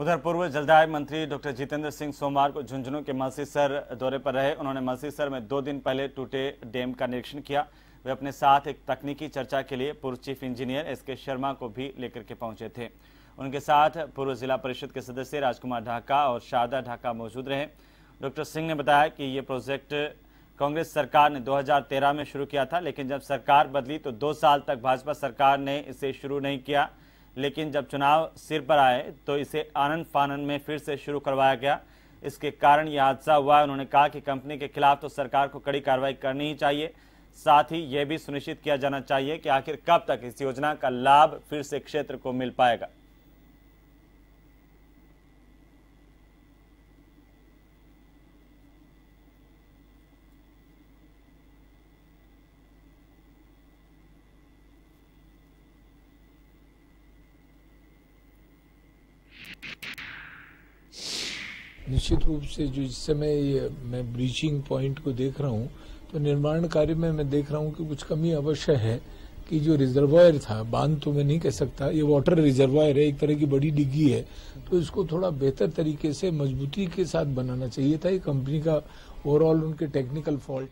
उधर पूर्व जलदाय मंत्री डॉक्टर जितेंद्र सिंह सोमवार को झुंझुनू के मलसीसर दौरे पर रहे उन्होंने मलसीसर में दो दिन पहले टूटे डैम का निरीक्षण किया वे अपने साथ एक तकनीकी चर्चा के लिए पूर्व चीफ इंजीनियर एस के शर्मा को भी लेकर के पहुंचे थे उनके साथ पूर्व जिला परिषद के सदस्य राजकुमार ढाका और शारदा ढाका मौजूद रहे डॉक्टर सिंह ने बताया कि ये प्रोजेक्ट कांग्रेस सरकार ने 2013 में शुरू किया था लेकिन जब सरकार बदली तो दो साल तक भाजपा सरकार ने इसे शुरू नहीं किया लेकिन जब चुनाव सिर पर आए तो इसे आनंद फानंद में फिर से शुरू करवाया गया इसके कारण यह हादसा हुआ उन्होंने कहा कि कंपनी के खिलाफ तो सरकार को कड़ी कार्रवाई करनी ही चाहिए साथ ही यह भी सुनिश्चित किया जाना चाहिए कि आखिर कब तक इस योजना का लाभ फिर से क्षेत्र को मिल पाएगा निश्चित रूप से जो जिस समय मैं ब्रीचिंग पॉइंट को देख रहा हूँ तो निर्माण कार्य में मैं देख रहा हूँ कि कुछ कमी अवश्य है कि जो रिजर्वायर था बांध तो मैं नहीं कह सकता ये वाटर रिजर्वायर है एक तरह की बड़ी डिग्गी है तो इसको थोड़ा बेहतर तरीके से मजबूती के साथ बनाना चाहिए था ये कंपनी का ओवरऑल उनके टेक्निकल फॉल्ट